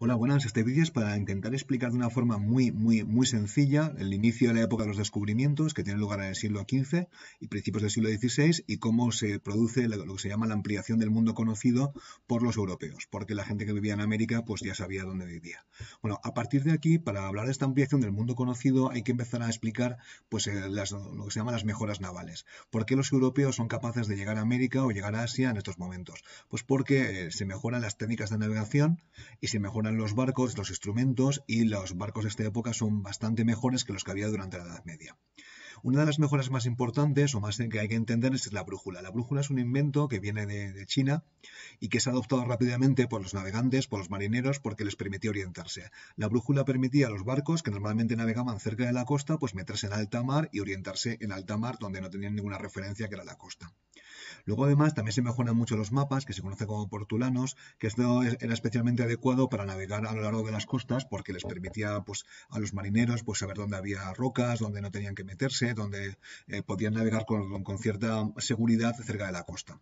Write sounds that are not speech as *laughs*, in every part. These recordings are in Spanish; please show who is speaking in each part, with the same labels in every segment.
Speaker 1: Hola, buenas. Este vídeo es para intentar explicar de una forma muy, muy, muy sencilla el inicio de la época de los descubrimientos que tiene lugar en el siglo XV y principios del siglo XVI y cómo se produce lo que se llama la ampliación del mundo conocido por los europeos, porque la gente que vivía en América pues ya sabía dónde vivía. Bueno, a partir de aquí, para hablar de esta ampliación del mundo conocido hay que empezar a explicar pues eh, lo que se llama las mejoras navales. ¿Por qué los europeos son capaces de llegar a América o llegar a Asia en estos momentos? Pues porque eh, se mejoran las técnicas de navegación y se mejoran los barcos, los instrumentos y los barcos de esta época son bastante mejores que los que había durante la Edad Media. Una de las mejoras más importantes o más que hay que entender es la brújula. La brújula es un invento que viene de, China y que se ha adoptado rápidamente por los navegantes, por los marineros, porque les permitía orientarse. La brújula permitía a los barcos que normalmente navegaban cerca de la costa, pues meterse en alta mar y orientarse en alta mar donde no tenían ninguna referencia que era la costa. Luego además también se mejoran mucho los mapas, que se conocen como portulanos, que esto era especialmente adecuado para navegar a lo largo de las costas porque les permitía pues, a los marineros pues, saber dónde había rocas, dónde no tenían que meterse, dónde eh, podían navegar con, cierta seguridad cerca de la costa.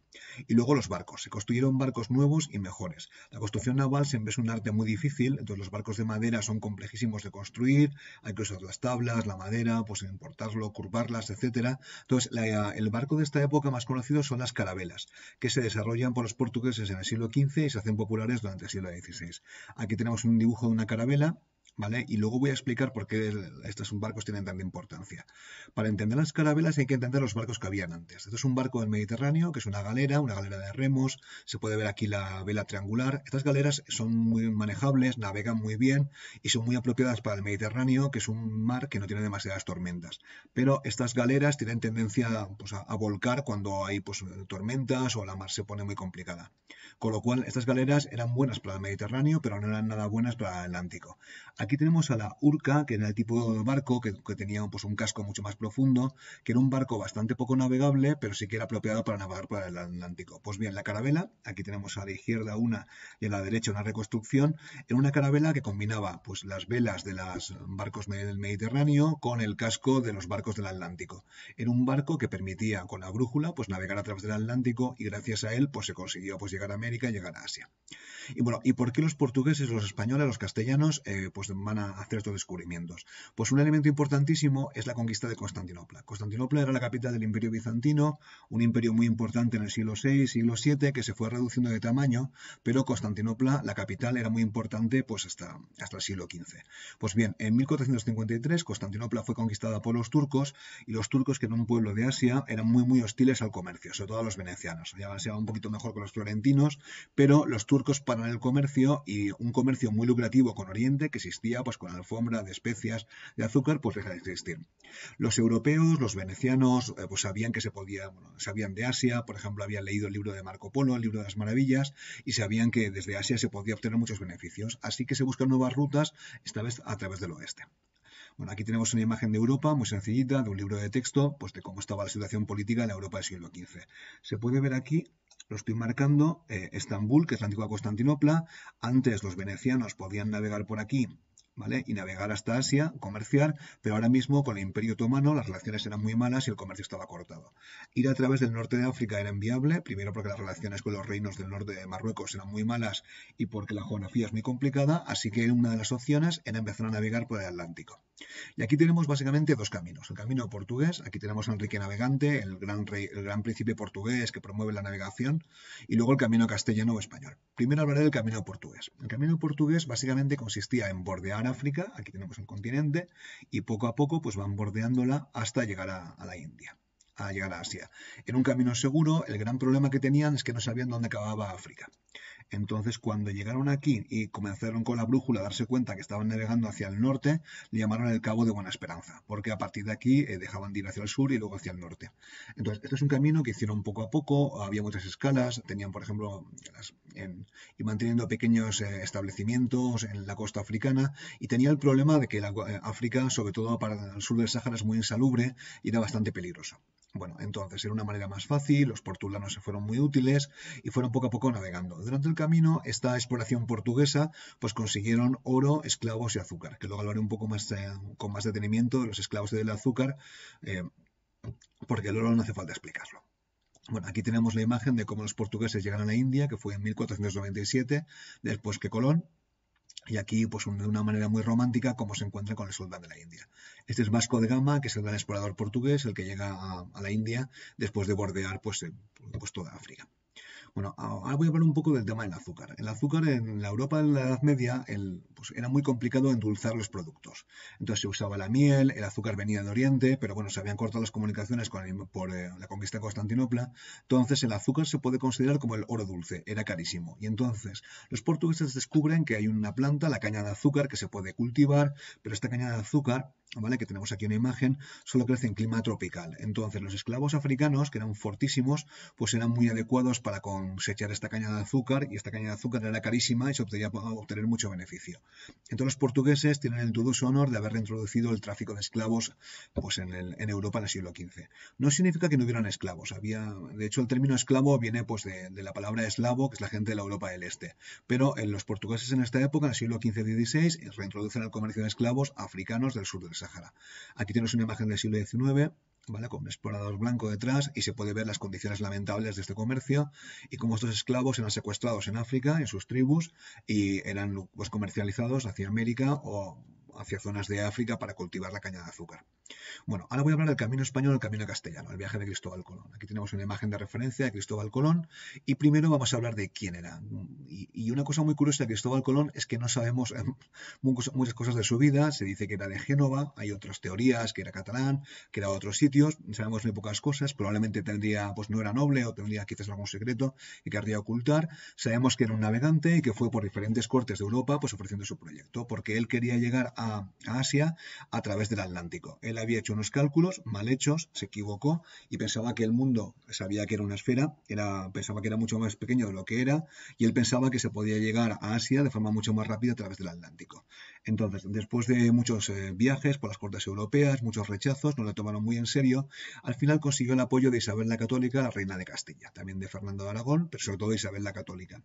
Speaker 1: Y luego los barcos. Se construyeron barcos nuevos y mejores. La construcción naval siempre es un arte muy difícil, entonces los barcos de madera son complejísimos de construir, hay que usar las tablas, la madera, pues importarlo, curvarlas, etcétera. Entonces el barco de esta época más conocido son las carabelas, que se desarrollan por los portugueses en el siglo XV y se hacen populares durante el siglo XVI. Aquí tenemos un dibujo de una carabela ¿vale? Y luego voy a explicar por qué estos barcos tienen tanta importancia. Para entender las carabelas hay que entender los barcos que habían antes. Esto es un barco del Mediterráneo, que es una galera, una galera de remos, se puede ver aquí la vela triangular. Estas galeras son muy manejables, navegan muy bien y son muy apropiadas para el Mediterráneo, que es un mar que no tiene demasiadas tormentas. Pero estas galeras tienen tendencia pues, a, volcar cuando hay pues, tormentas o la mar se pone muy complicada. Con lo cual, estas galeras eran buenas para el Mediterráneo, pero no eran nada buenas para el Atlántico. Aquí tenemos a la Urca, que era el tipo de barco que, tenía pues, un casco mucho más profundo, que era un barco bastante poco navegable, pero sí que era apropiado para navegar para el Atlántico. Pues bien, la carabela, aquí tenemos a la izquierda una y a la derecha una reconstrucción, era una carabela que combinaba pues, las velas de los barcos del Mediterráneo con el casco de los barcos del Atlántico. Era un barco que permitía con la brújula pues, navegar a través del Atlántico y gracias a él pues, se consiguió pues, llegar a América y llegar a Asia. Y bueno, ¿y por qué los portugueses, los españoles, los castellanos, eh, pues, van a hacer estos descubrimientos? Pues un elemento importantísimo es la conquista de Constantinopla. Constantinopla era la capital del imperio bizantino, un imperio muy importante en el siglo VI, siglo VII, que se fue reduciendo de tamaño, pero Constantinopla, la capital, era muy importante pues hasta, hasta el siglo XV. Pues bien, en 1453 Constantinopla fue conquistada por los turcos y los turcos, que eran un pueblo de Asia, eran muy, muy hostiles al comercio, sobre todo a los venecianos. Ya se un poquito mejor con los florentinos, pero los turcos paran el comercio y un comercio muy lucrativo con Oriente que existía pues con alfombra de especias de azúcar, pues deja de existir. Los europeos, los venecianos, eh, pues sabían que se podía, sabían de Asia, por ejemplo, habían leído el libro de Marco Polo, el libro de las maravillas, y sabían que desde Asia se podía obtener muchos beneficios. Así que se buscan nuevas rutas, esta vez a través del oeste. Bueno, aquí tenemos una imagen de Europa muy sencillita, de un libro de texto, pues de cómo estaba la situación política en la Europa del siglo XV. Se puede ver aquí, lo estoy marcando, eh, Estambul, que es la antigua Constantinopla. Antes los venecianos podían navegar por aquí y navegar hasta Asia, comerciar, pero ahora mismo con el Imperio Otomano las relaciones eran muy malas y el comercio estaba cortado. Ir a través del norte de África era inviable, primero porque las relaciones con los reinos del norte de Marruecos eran muy malas y porque la geografía es muy complicada, así que una de las opciones era empezar a navegar por el Atlántico. Y aquí tenemos básicamente dos caminos. El camino portugués, aquí tenemos a Enrique Navegante, el gran, rey, el gran príncipe portugués que promueve la navegación, y luego el camino castellano o español. Primero hablaré del camino portugués. El camino portugués básicamente consistía en bordear África, aquí tenemos un continente, y poco a poco pues van bordeándola hasta llegar a la India a llegar a Asia. En un camino seguro, el gran problema que tenían es que no sabían dónde acababa África. Entonces, cuando llegaron aquí y comenzaron con la brújula a darse cuenta que estaban navegando hacia el norte, le llamaron el Cabo de Buena Esperanza, porque a partir de aquí eh, dejaban de ir hacia el sur y luego hacia el norte. Entonces, este es un camino que hicieron poco a poco, había muchas escalas, tenían, por ejemplo, y manteniendo pequeños eh, establecimientos en la costa africana, y tenía el problema de que eh, África, sobre todo para el sur del Sáhara, es muy insalubre y era bastante peligroso. Bueno, entonces era una manera más fácil, los portulanos se fueron muy útiles y fueron poco a poco navegando. Durante el camino, esta exploración portuguesa, pues consiguieron oro, esclavos y azúcar, que luego hablaré un poco más eh, con más detenimiento de los esclavos y del azúcar, eh, porque el oro no hace falta explicarlo. Bueno, aquí tenemos la imagen de cómo los portugueses llegaron a la India, que fue en 1497, después que Colón, y aquí, pues de una manera muy romántica, como se encuentra con el sultán de la India. Este es Vasco de Gama, que es el gran explorador portugués, el que llega a, la India después de bordear pues, pues toda África. Bueno, ahora voy a hablar un poco del tema del azúcar. El azúcar en la Europa de la Edad Media pues, era muy complicado endulzar los productos. Entonces se usaba la miel, el azúcar venía de Oriente, pero bueno, se habían cortado las comunicaciones por eh, la conquista de Constantinopla. Entonces el azúcar se puede considerar como el oro dulce, era carísimo. Y entonces los portugueses descubren que hay una planta, la caña de azúcar, que se puede cultivar, pero esta caña de azúcar que tenemos aquí una imagen, solo crece en clima tropical. Entonces, los esclavos africanos, que eran fortísimos, pues eran muy adecuados para cosechar esta caña de azúcar, y esta caña de azúcar era carísima y se podía obtener mucho beneficio. Entonces, los portugueses tienen el dudoso honor de haber reintroducido el tráfico de esclavos pues, en, Europa en el siglo XV. No significa que no hubieran esclavos. Había, de hecho, el término esclavo viene pues, de, la palabra eslavo, que es la gente de la Europa del Este. Pero en eh, los portugueses en esta época, en el siglo XV-XVI, reintroducen el comercio de esclavos africanos del sur del Sahara. Aquí tenemos una imagen del siglo XIX, ¿vale? con un explorador blanco detrás y se puede ver las condiciones lamentables de este comercio y cómo estos esclavos eran secuestrados en África, en sus tribus, y eran pues, comercializados hacia América o hacia zonas de África para cultivar la caña de azúcar. Bueno, ahora voy a hablar del camino español el camino castellano, el viaje de Cristóbal Colón. Aquí tenemos una imagen de referencia de Cristóbal Colón y primero vamos a hablar de quién era. Y, una cosa muy curiosa de Cristóbal Colón es que no sabemos eh, muchas cosas de su vida. Se dice que era de Génova, hay otras teorías, que era catalán, que era de otros sitios, sabemos muy pocas cosas. Probablemente tendría, pues no era noble o tendría quizás algún secreto y querría ocultar. Sabemos que era un navegante y que fue por diferentes cortes de Europa pues ofreciendo su proyecto, porque él quería llegar a a, Asia a través del Atlántico. Él había hecho unos cálculos mal hechos, se equivocó y pensaba que el mundo, sabía que era una esfera, era, pensaba que era mucho más pequeño de lo que era y él pensaba que se podía llegar a Asia de forma mucho más rápida a través del Atlántico. Entonces, después de muchos eh, viajes por las cortes europeas, muchos rechazos, no le tomaron muy en serio, al final consiguió el apoyo de Isabel la Católica, la reina de Castilla, también de Fernando de Aragón, pero sobre todo Isabel la Católica.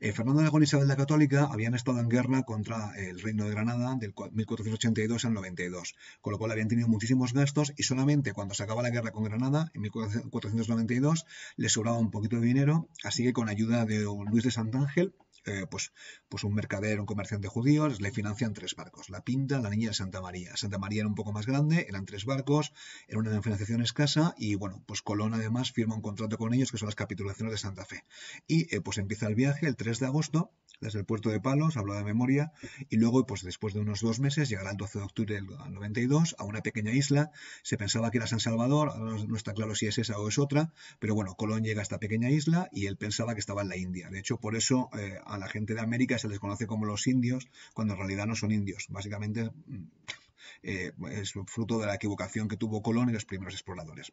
Speaker 1: Eh, Fernando de Aragón y Isabel la Católica habían estado en guerra contra el reino de Granada del 1482 al 92, con lo cual habían tenido muchísimos gastos y solamente cuando se acababa la guerra con Granada, en 1492, les sobraba un poquito de dinero, así que con ayuda de Luis de Santángel, eh, pues, pues un mercader, un comerciante judío, le financian tres barcos, La Pinta, La Niña de Santa María. Santa María era un poco más grande, eran tres barcos, era una financiación escasa y bueno, pues Colón además firma un contrato con ellos que son las capitulaciones de Santa Fe. Y eh, pues empieza el viaje el 3 de agosto desde el puerto de Palos, hablo de memoria, y luego pues después de unos dos meses llegará el 12 de octubre del 92 a una pequeña isla, se pensaba que era San Salvador, no, está claro si es esa o es otra, pero bueno, Colón llega a esta pequeña isla y él pensaba que estaba en la India. De hecho, por eso eh, a la gente de América se les conoce como los indios, cuando en realidad no son indios. Básicamente mm, *laughs* eh, es fruto de la equivocación que tuvo Colón y los primeros exploradores.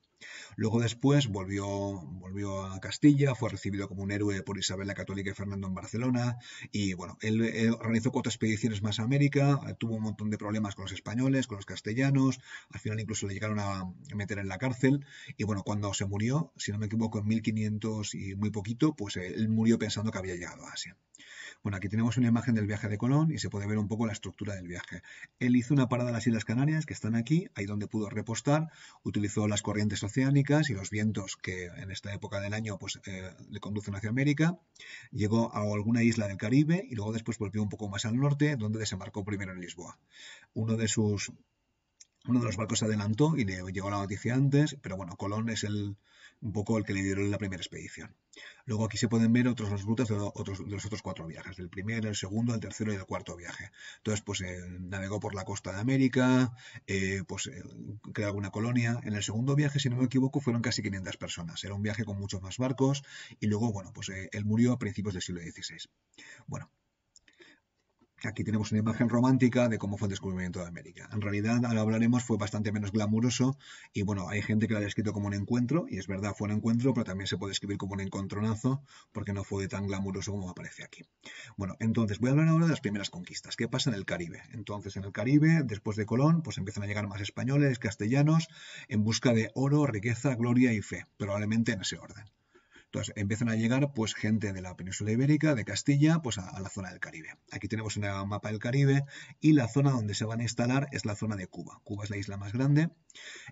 Speaker 1: Luego después volvió, volvió a Castilla, fue recibido como un héroe por Isabel la Católica y Fernando en Barcelona y bueno, él, realizó cuatro expediciones más a América, eh, tuvo un montón de problemas con los españoles, con los castellanos, al final incluso le llegaron a meter en la cárcel y bueno, cuando se murió, si no me equivoco, en 1500 y muy poquito, pues él murió pensando que había llegado a Asia. Bueno, aquí tenemos una imagen del viaje de Colón y se puede ver un poco la estructura del viaje. Él hizo una parada en las Islas Canarias, que están aquí, ahí donde pudo repostar, utilizó las corrientes oceánicas y los vientos que en esta época del año pues, eh, le conducen hacia América, llegó a alguna isla del Caribe y luego después volvió un poco más al norte, donde desembarcó primero en Lisboa. Uno de sus uno de los barcos se adelantó y le llegó la noticia antes, pero bueno, Colón es el, un poco el que le dieron en la primera expedición. Luego aquí se pueden ver otras rutas de, los otros cuatro viajes, del primero, el segundo, el tercero y el cuarto viaje. Entonces, pues eh, navegó por la costa de América, eh, pues eh, creó alguna colonia. En el segundo viaje, si no me equivoco, fueron casi 500 personas. Era un viaje con muchos más barcos y luego, bueno, pues él murió a principios del siglo XVI. Bueno, Aquí tenemos una imagen romántica de cómo fue el descubrimiento de América. En realidad, ahora hablaremos, fue bastante menos glamuroso y bueno, hay gente que lo ha descrito como un encuentro y es verdad, fue un encuentro, pero también se puede escribir como un encontronazo porque no fue tan glamuroso como aparece aquí. Bueno, entonces voy a hablar ahora de las primeras conquistas. ¿Qué pasa en el Caribe? Entonces, en el Caribe, después de Colón, pues empiezan a llegar más españoles, castellanos, en busca de oro, riqueza, gloria y fe, probablemente en ese orden. Entonces empiezan a llegar pues gente de la península ibérica, de Castilla, pues a, la zona del Caribe. Aquí tenemos un mapa del Caribe y la zona donde se van a instalar es la zona de Cuba. Cuba es la isla más grande,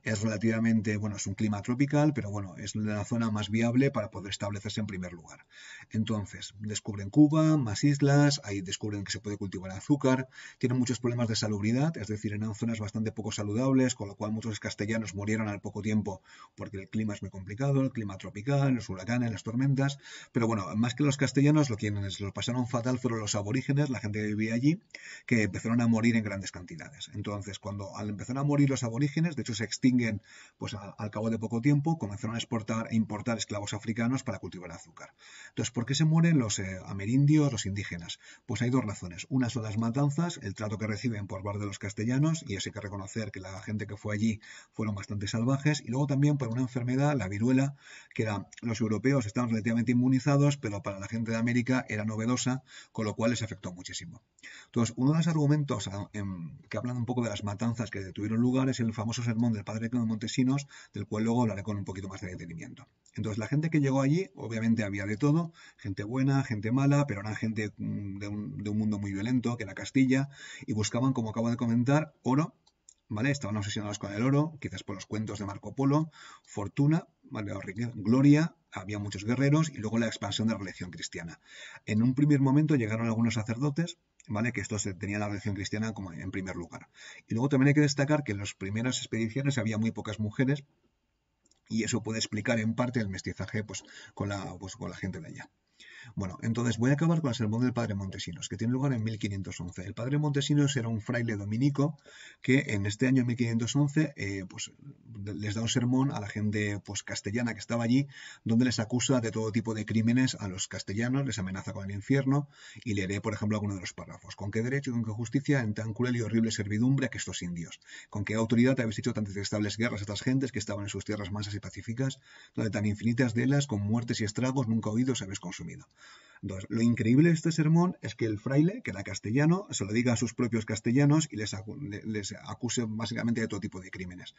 Speaker 1: es relativamente, bueno, es un clima tropical, pero bueno, es la zona más viable para poder establecerse en primer lugar. Entonces, descubren Cuba, más islas, ahí descubren que se puede cultivar azúcar, tienen muchos problemas de salubridad, es decir, eran zonas bastante poco saludables, con lo cual muchos castellanos murieron al poco tiempo porque el clima es muy complicado, el clima tropical, los huracanes, las tormentas, pero bueno, más que los castellanos, lo quienes los pasaron fatal fueron los aborígenes, la gente que vivía allí, que empezaron a morir en grandes cantidades. Entonces, cuando al empezar a morir los aborígenes, de hecho se extinguen pues al cabo de poco tiempo, comenzaron a exportar e importar esclavos africanos para cultivar azúcar. Entonces, ¿por qué se mueren los eh, amerindios, los indígenas? Pues hay dos razones. Una son las matanzas, el trato que reciben por parte de los castellanos, y eso hay que reconocer que la gente que fue allí fueron bastante salvajes, y luego también por una enfermedad, la viruela, que era los europeos estaban relativamente inmunizados, pero para la gente de América era novedosa, con lo cual les afectó muchísimo. Entonces, uno de los argumentos ah, que hablan un poco de las matanzas que tuvieron lugar es el famoso sermón del padre de Montesinos, del cual luego hablaré con un poquito más de detenimiento. Entonces, la gente que llegó allí, obviamente había de todo, gente buena, gente mala, pero eran gente mm, de un, mundo muy violento, que era Castilla, y buscaban, como acabo de comentar, oro ¿Vale? Estaban obsesionados con el oro, quizás por los cuentos de Marco Polo, fortuna gloria, había muchos guerreros y luego la expansión de la religión cristiana. En un primer momento llegaron algunos sacerdotes, ¿vale? Que se tenía la religión cristiana como en primer lugar. Y luego también hay que destacar que en las primeras expediciones había muy pocas mujeres y eso puede explicar en parte el mestizaje pues, con, la, pues, con la gente de allá. Bueno, entonces voy a acabar con el sermón del Padre Montesinos, que tiene lugar en 1511. El Padre Montesinos era un fraile dominico que en este año 1511 eh, pues, les da un sermón a la gente pues, castellana que estaba allí, donde les acusa de todo tipo de crímenes a los castellanos, les amenaza con el infierno y leeré, por ejemplo, alguno de los párrafos. ¿Con qué derecho y con qué justicia en tan cruel y horrible servidumbre que estos indios? ¿Con qué autoridad habéis hecho tantas estables guerras a estas gentes que estaban en sus tierras mansas y pacíficas, donde tan infinitas delas, con muertes y estragos nunca oídos, habéis consumido? Entonces, lo increíble de este sermón es que el fraile, que era castellano, se lo diga a sus propios castellanos y les, acuse básicamente de todo tipo de crímenes.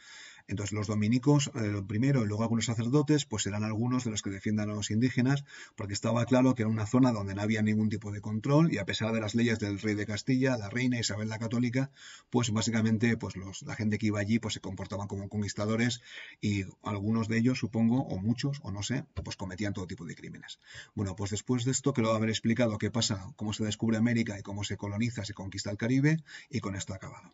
Speaker 1: Entonces, los dominicos, eh, primero, y luego algunos sacerdotes, pues serán algunos de los que defiendan a los indígenas, porque estaba claro que era una zona donde no había ningún tipo de control y a pesar de las leyes del rey de Castilla, la reina Isabel la Católica, pues básicamente pues la gente que iba allí pues se comportaban como conquistadores y algunos de ellos, supongo, o muchos, o no sé, pues cometían todo tipo de crímenes. Bueno, pues después pues de esto creo haber explicado qué pasa, cómo se descubre América y cómo se coloniza, se conquista el Caribe, y con esto acabado.